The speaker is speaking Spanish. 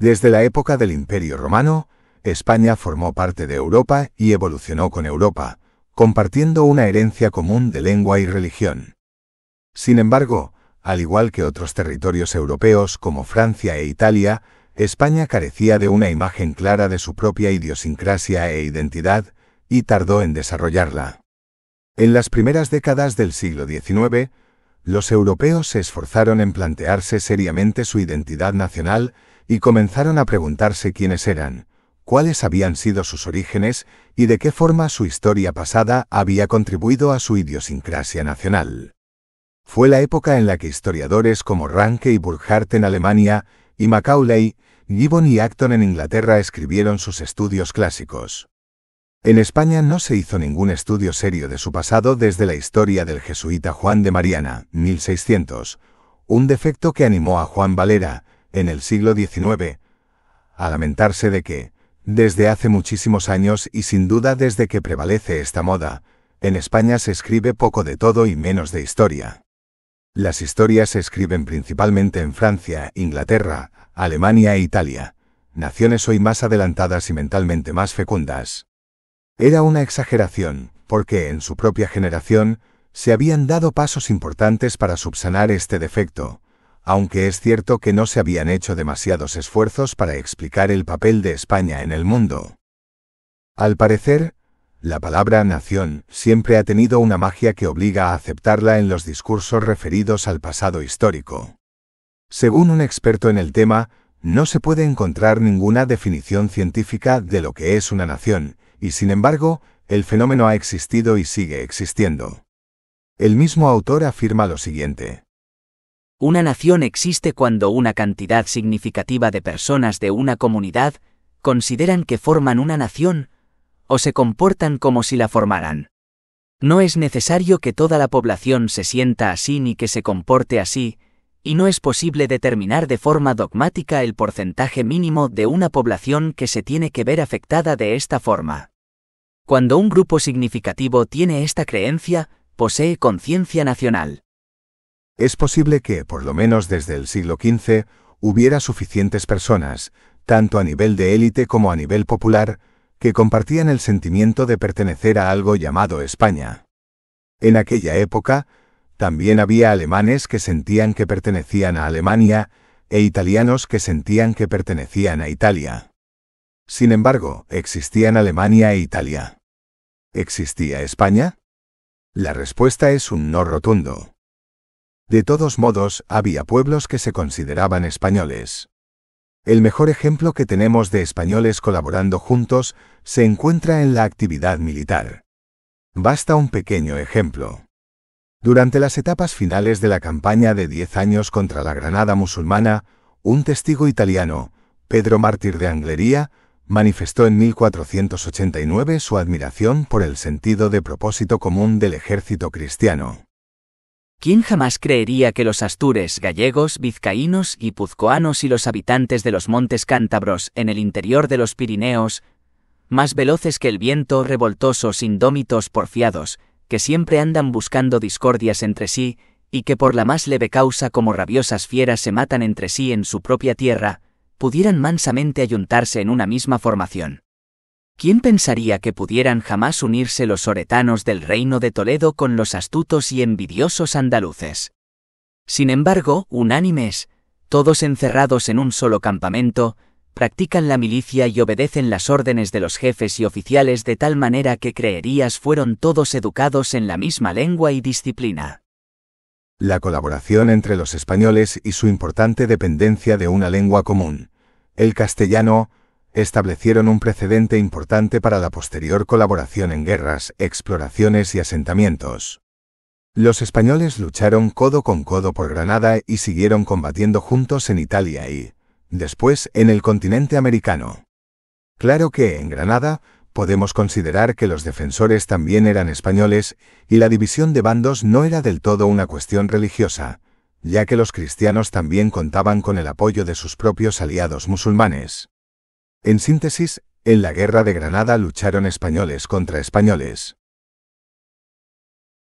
Desde la época del Imperio Romano, España formó parte de Europa y evolucionó con Europa, compartiendo una herencia común de lengua y religión. Sin embargo, al igual que otros territorios europeos como Francia e Italia, España carecía de una imagen clara de su propia idiosincrasia e identidad, y tardó en desarrollarla. En las primeras décadas del siglo XIX, los europeos se esforzaron en plantearse seriamente su identidad nacional y comenzaron a preguntarse quiénes eran, cuáles habían sido sus orígenes y de qué forma su historia pasada había contribuido a su idiosincrasia nacional. Fue la época en la que historiadores como Ranke y Burkhardt en Alemania y Macaulay, Gibbon y Acton en Inglaterra escribieron sus estudios clásicos. En España no se hizo ningún estudio serio de su pasado desde la historia del jesuita Juan de Mariana, 1600, un defecto que animó a Juan Valera, en el siglo XIX, a lamentarse de que, desde hace muchísimos años y sin duda desde que prevalece esta moda, en España se escribe poco de todo y menos de historia. Las historias se escriben principalmente en Francia, Inglaterra, Alemania e Italia, naciones hoy más adelantadas y mentalmente más fecundas. Era una exageración, porque en su propia generación se habían dado pasos importantes para subsanar este defecto, aunque es cierto que no se habían hecho demasiados esfuerzos para explicar el papel de España en el mundo. Al parecer, la palabra nación siempre ha tenido una magia que obliga a aceptarla en los discursos referidos al pasado histórico. Según un experto en el tema, no se puede encontrar ninguna definición científica de lo que es una nación, y sin embargo, el fenómeno ha existido y sigue existiendo. El mismo autor afirma lo siguiente. Una nación existe cuando una cantidad significativa de personas de una comunidad consideran que forman una nación o se comportan como si la formaran. No es necesario que toda la población se sienta así ni que se comporte así, y no es posible determinar de forma dogmática el porcentaje mínimo de una población que se tiene que ver afectada de esta forma. Cuando un grupo significativo tiene esta creencia, posee conciencia nacional. Es posible que, por lo menos desde el siglo XV, hubiera suficientes personas, tanto a nivel de élite como a nivel popular, que compartían el sentimiento de pertenecer a algo llamado España. En aquella época, también había alemanes que sentían que pertenecían a Alemania e italianos que sentían que pertenecían a Italia. Sin embargo, existían Alemania e Italia. ¿Existía España? La respuesta es un no rotundo. De todos modos, había pueblos que se consideraban españoles. El mejor ejemplo que tenemos de españoles colaborando juntos se encuentra en la actividad militar. Basta un pequeño ejemplo. Durante las etapas finales de la campaña de 10 años contra la Granada musulmana, un testigo italiano, Pedro Mártir de Anglería, manifestó en 1489 su admiración por el sentido de propósito común del ejército cristiano. ¿Quién jamás creería que los astures, gallegos, vizcaínos y puzcoanos y los habitantes de los montes cántabros en el interior de los Pirineos, más veloces que el viento, revoltosos, indómitos, porfiados, que siempre andan buscando discordias entre sí, y que por la más leve causa como rabiosas fieras se matan entre sí en su propia tierra, pudieran mansamente ayuntarse en una misma formación? ¿Quién pensaría que pudieran jamás unirse los oretanos del reino de Toledo con los astutos y envidiosos andaluces? Sin embargo, unánimes, todos encerrados en un solo campamento, practican la milicia y obedecen las órdenes de los jefes y oficiales de tal manera que creerías fueron todos educados en la misma lengua y disciplina. La colaboración entre los españoles y su importante dependencia de una lengua común, el castellano, establecieron un precedente importante para la posterior colaboración en guerras, exploraciones y asentamientos. Los españoles lucharon codo con codo por Granada y siguieron combatiendo juntos en Italia y, después, en el continente americano. Claro que, en Granada, podemos considerar que los defensores también eran españoles y la división de bandos no era del todo una cuestión religiosa, ya que los cristianos también contaban con el apoyo de sus propios aliados musulmanes. En síntesis, en la Guerra de Granada lucharon españoles contra españoles.